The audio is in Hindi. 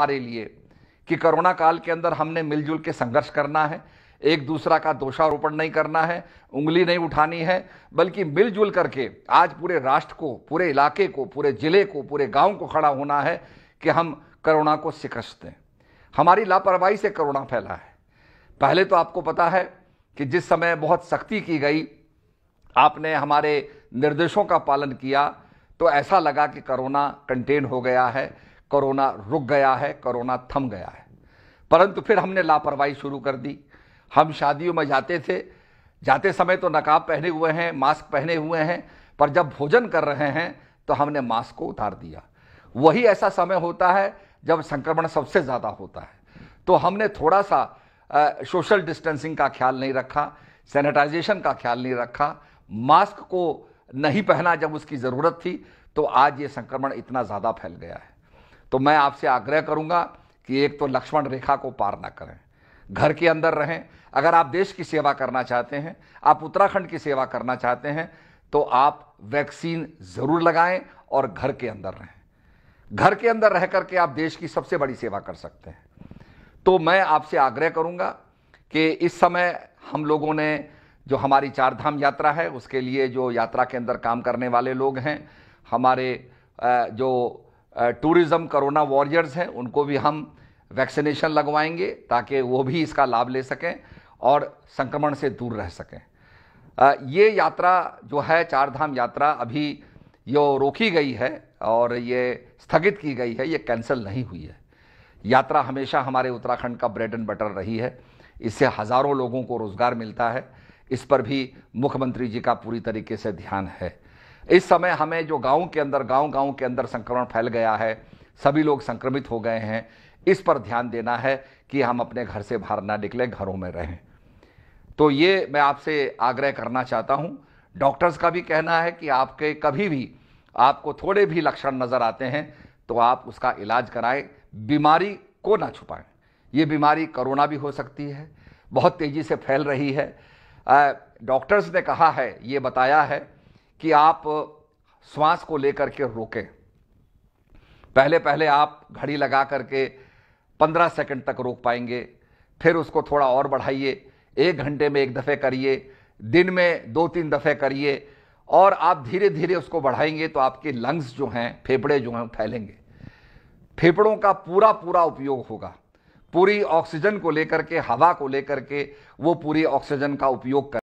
हमारे लिए कि कोरोना काल के अंदर हमने मिलजुल के संघर्ष करना है एक दूसरा का दोषारोपण नहीं करना है उंगली नहीं उठानी है बल्कि मिलजुल करके आज पूरे राष्ट्र को पूरे इलाके को पूरे ज़िले को पूरे गांव को खड़ा होना है कि हम करोना को शिकस्त दें हमारी लापरवाही से करोना फैला है पहले तो आपको पता है कि जिस समय बहुत सख्ती की गई आपने हमारे निर्देशों का पालन किया तो ऐसा लगा कि करोना कंटेन हो गया है कोरोना रुक गया है कोरोना थम गया है परंतु फिर हमने लापरवाही शुरू कर दी हम शादियों में जाते थे जाते समय तो नकाब पहने हुए हैं मास्क पहने हुए हैं पर जब भोजन कर रहे हैं तो हमने मास्क को उतार दिया वही ऐसा समय होता है जब संक्रमण सबसे ज़्यादा होता है तो हमने थोड़ा सा आ, सोशल डिस्टेंसिंग का ख्याल नहीं रखा सैनिटाइजेशन का ख्याल नहीं रखा मास्क को नहीं पहना जब उसकी ज़रूरत थी तो आज ये संक्रमण इतना ज़्यादा फैल गया है तो मैं आपसे आग्रह करूंगा कि एक तो लक्ष्मण रेखा को पार ना करें घर के अंदर रहें अगर आप देश की सेवा करना चाहते हैं आप उत्तराखंड की सेवा करना चाहते हैं तो आप वैक्सीन ज़रूर लगाएं और घर के अंदर रहें घर के अंदर रह करके आप देश की सबसे बड़ी सेवा कर सकते हैं तो मैं आपसे आग्रह करूंगा कि इस समय हम लोगों ने जो हमारी चारधाम यात्रा है उसके लिए जो यात्रा के अंदर काम करने वाले लोग हैं हमारे जो टूरिज़्म कोरोना वॉरियर्स हैं उनको भी हम वैक्सीनेशन लगवाएंगे ताकि वो भी इसका लाभ ले सकें और संक्रमण से दूर रह सकें ये यात्रा जो है चारधाम यात्रा अभी यो रोकी गई है और ये स्थगित की गई है ये कैंसिल नहीं हुई है यात्रा हमेशा हमारे उत्तराखंड का ब्रेड एंड बटर रही है इससे हज़ारों लोगों को रोज़गार मिलता है इस पर भी मुख्यमंत्री जी का पूरी तरीके से ध्यान है इस समय हमें जो गांव के अंदर गांव गांव के अंदर संक्रमण फैल गया है सभी लोग संक्रमित हो गए हैं इस पर ध्यान देना है कि हम अपने घर से बाहर ना निकले घरों में रहें तो ये मैं आपसे आग्रह करना चाहता हूँ डॉक्टर्स का भी कहना है कि आपके कभी भी आपको थोड़े भी लक्षण नज़र आते हैं तो आप उसका इलाज कराएं बीमारी को ना छुपाएं ये बीमारी कोरोना भी हो सकती है बहुत तेज़ी से फैल रही है डॉक्टर्स ने कहा है ये बताया है कि आप श्वास को लेकर के रोकें पहले पहले आप घड़ी लगा करके 15 सेकंड तक रोक पाएंगे फिर उसको थोड़ा और बढ़ाइए एक घंटे में एक दफ़े करिए दिन में दो तीन दफ़े करिए और आप धीरे धीरे उसको बढ़ाएंगे तो आपके लंग्स जो हैं फेफड़े जो हैं फैलेंगे फेफड़ों का पूरा पूरा उपयोग होगा पूरी ऑक्सीजन को लेकर के हवा को लेकर के वो पूरी ऑक्सीजन का उपयोग कर